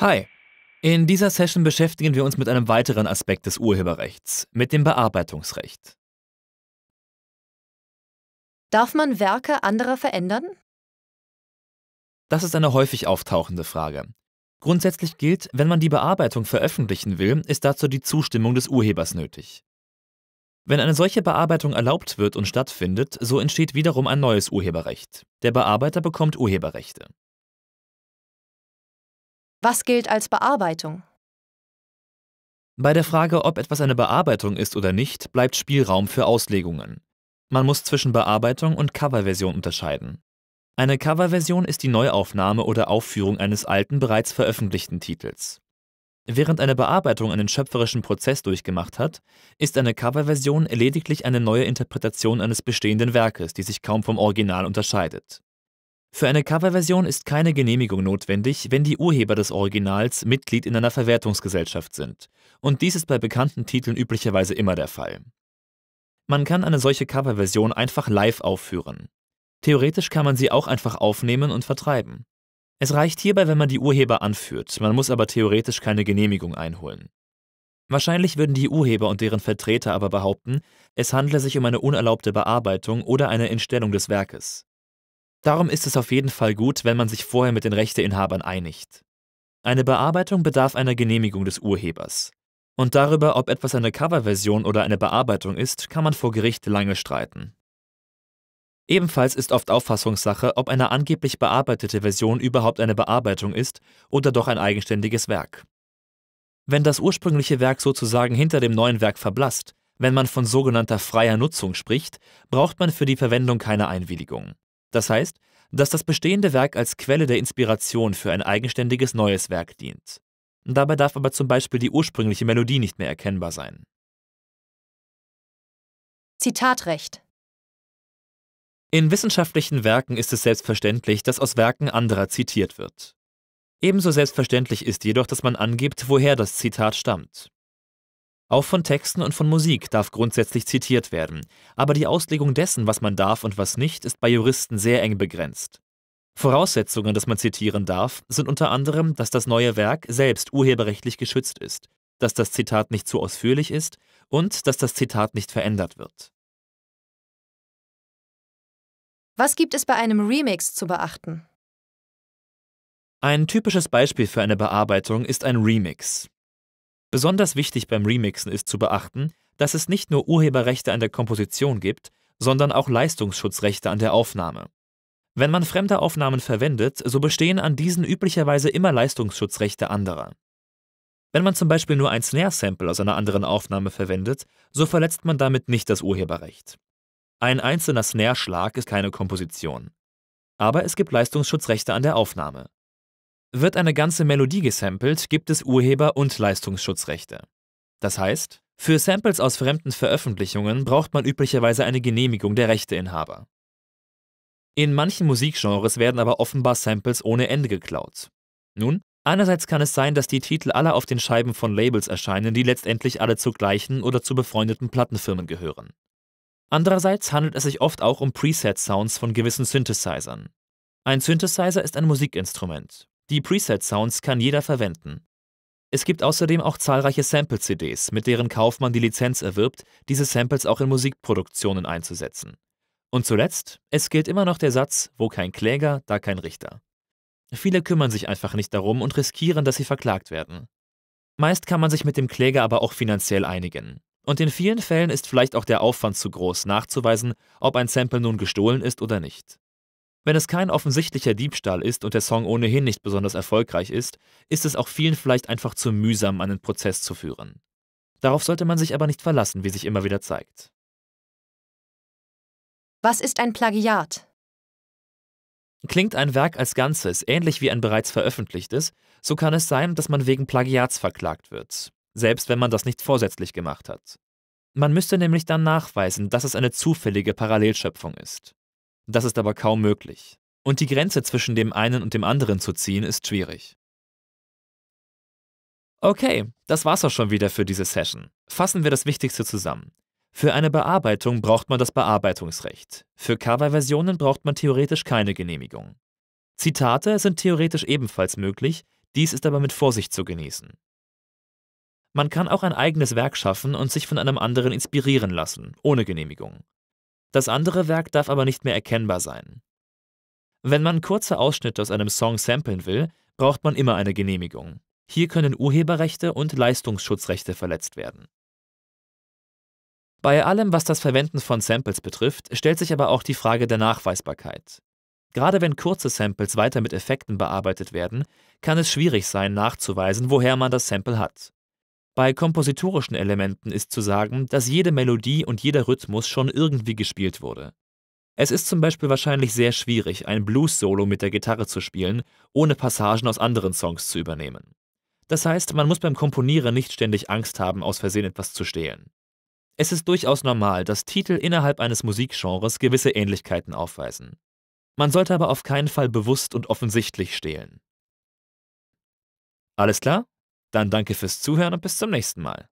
Hi! In dieser Session beschäftigen wir uns mit einem weiteren Aspekt des Urheberrechts, mit dem Bearbeitungsrecht. Darf man Werke anderer verändern? Das ist eine häufig auftauchende Frage. Grundsätzlich gilt, wenn man die Bearbeitung veröffentlichen will, ist dazu die Zustimmung des Urhebers nötig. Wenn eine solche Bearbeitung erlaubt wird und stattfindet, so entsteht wiederum ein neues Urheberrecht. Der Bearbeiter bekommt Urheberrechte. Was gilt als Bearbeitung? Bei der Frage, ob etwas eine Bearbeitung ist oder nicht, bleibt Spielraum für Auslegungen. Man muss zwischen Bearbeitung und Coverversion unterscheiden. Eine Coverversion ist die Neuaufnahme oder Aufführung eines alten, bereits veröffentlichten Titels. Während eine Bearbeitung einen schöpferischen Prozess durchgemacht hat, ist eine Coverversion lediglich eine neue Interpretation eines bestehenden Werkes, die sich kaum vom Original unterscheidet. Für eine Coverversion ist keine Genehmigung notwendig, wenn die Urheber des Originals Mitglied in einer Verwertungsgesellschaft sind, und dies ist bei bekannten Titeln üblicherweise immer der Fall. Man kann eine solche Coverversion einfach live aufführen. Theoretisch kann man sie auch einfach aufnehmen und vertreiben. Es reicht hierbei, wenn man die Urheber anführt, man muss aber theoretisch keine Genehmigung einholen. Wahrscheinlich würden die Urheber und deren Vertreter aber behaupten, es handle sich um eine unerlaubte Bearbeitung oder eine Entstellung des Werkes. Darum ist es auf jeden Fall gut, wenn man sich vorher mit den Rechteinhabern einigt. Eine Bearbeitung bedarf einer Genehmigung des Urhebers. Und darüber, ob etwas eine Coverversion oder eine Bearbeitung ist, kann man vor Gericht lange streiten. Ebenfalls ist oft Auffassungssache, ob eine angeblich bearbeitete Version überhaupt eine Bearbeitung ist oder doch ein eigenständiges Werk. Wenn das ursprüngliche Werk sozusagen hinter dem neuen Werk verblasst, wenn man von sogenannter freier Nutzung spricht, braucht man für die Verwendung keine Einwilligung. Das heißt, dass das bestehende Werk als Quelle der Inspiration für ein eigenständiges neues Werk dient. Dabei darf aber zum Beispiel die ursprüngliche Melodie nicht mehr erkennbar sein. Zitatrecht In wissenschaftlichen Werken ist es selbstverständlich, dass aus Werken anderer zitiert wird. Ebenso selbstverständlich ist jedoch, dass man angibt, woher das Zitat stammt. Auch von Texten und von Musik darf grundsätzlich zitiert werden, aber die Auslegung dessen, was man darf und was nicht, ist bei Juristen sehr eng begrenzt. Voraussetzungen, dass man zitieren darf, sind unter anderem, dass das neue Werk selbst urheberrechtlich geschützt ist, dass das Zitat nicht zu ausführlich ist und dass das Zitat nicht verändert wird. Was gibt es bei einem Remix zu beachten? Ein typisches Beispiel für eine Bearbeitung ist ein Remix. Besonders wichtig beim Remixen ist zu beachten, dass es nicht nur Urheberrechte an der Komposition gibt, sondern auch Leistungsschutzrechte an der Aufnahme. Wenn man fremde Aufnahmen verwendet, so bestehen an diesen üblicherweise immer Leistungsschutzrechte anderer. Wenn man zum Beispiel nur ein Snare-Sample aus einer anderen Aufnahme verwendet, so verletzt man damit nicht das Urheberrecht. Ein einzelner Snare-Schlag ist keine Komposition. Aber es gibt Leistungsschutzrechte an der Aufnahme. Wird eine ganze Melodie gesampelt, gibt es Urheber- und Leistungsschutzrechte. Das heißt, für Samples aus fremden Veröffentlichungen braucht man üblicherweise eine Genehmigung der Rechteinhaber. In manchen Musikgenres werden aber offenbar Samples ohne Ende geklaut. Nun, einerseits kann es sein, dass die Titel alle auf den Scheiben von Labels erscheinen, die letztendlich alle zu gleichen oder zu befreundeten Plattenfirmen gehören. Andererseits handelt es sich oft auch um Preset-Sounds von gewissen Synthesizern. Ein Synthesizer ist ein Musikinstrument. Die Preset-Sounds kann jeder verwenden. Es gibt außerdem auch zahlreiche Sample-CDs, mit deren Kauf man die Lizenz erwirbt, diese Samples auch in Musikproduktionen einzusetzen. Und zuletzt, es gilt immer noch der Satz, wo kein Kläger, da kein Richter. Viele kümmern sich einfach nicht darum und riskieren, dass sie verklagt werden. Meist kann man sich mit dem Kläger aber auch finanziell einigen. Und in vielen Fällen ist vielleicht auch der Aufwand zu groß, nachzuweisen, ob ein Sample nun gestohlen ist oder nicht. Wenn es kein offensichtlicher Diebstahl ist und der Song ohnehin nicht besonders erfolgreich ist, ist es auch vielen vielleicht einfach zu mühsam, einen Prozess zu führen. Darauf sollte man sich aber nicht verlassen, wie sich immer wieder zeigt. Was ist ein Plagiat? Klingt ein Werk als Ganzes ähnlich wie ein bereits veröffentlichtes, so kann es sein, dass man wegen Plagiats verklagt wird, selbst wenn man das nicht vorsätzlich gemacht hat. Man müsste nämlich dann nachweisen, dass es eine zufällige Parallelschöpfung ist. Das ist aber kaum möglich. Und die Grenze zwischen dem einen und dem anderen zu ziehen, ist schwierig. Okay, das war's auch schon wieder für diese Session. Fassen wir das Wichtigste zusammen. Für eine Bearbeitung braucht man das Bearbeitungsrecht. Für Coverversionen braucht man theoretisch keine Genehmigung. Zitate sind theoretisch ebenfalls möglich, dies ist aber mit Vorsicht zu genießen. Man kann auch ein eigenes Werk schaffen und sich von einem anderen inspirieren lassen, ohne Genehmigung. Das andere Werk darf aber nicht mehr erkennbar sein. Wenn man kurze Ausschnitte aus einem Song samplen will, braucht man immer eine Genehmigung. Hier können Urheberrechte und Leistungsschutzrechte verletzt werden. Bei allem, was das Verwenden von Samples betrifft, stellt sich aber auch die Frage der Nachweisbarkeit. Gerade wenn kurze Samples weiter mit Effekten bearbeitet werden, kann es schwierig sein, nachzuweisen, woher man das Sample hat. Bei kompositorischen Elementen ist zu sagen, dass jede Melodie und jeder Rhythmus schon irgendwie gespielt wurde. Es ist zum Beispiel wahrscheinlich sehr schwierig, ein Blues-Solo mit der Gitarre zu spielen, ohne Passagen aus anderen Songs zu übernehmen. Das heißt, man muss beim Komponieren nicht ständig Angst haben, aus Versehen etwas zu stehlen. Es ist durchaus normal, dass Titel innerhalb eines Musikgenres gewisse Ähnlichkeiten aufweisen. Man sollte aber auf keinen Fall bewusst und offensichtlich stehlen. Alles klar? Dann danke fürs Zuhören und bis zum nächsten Mal.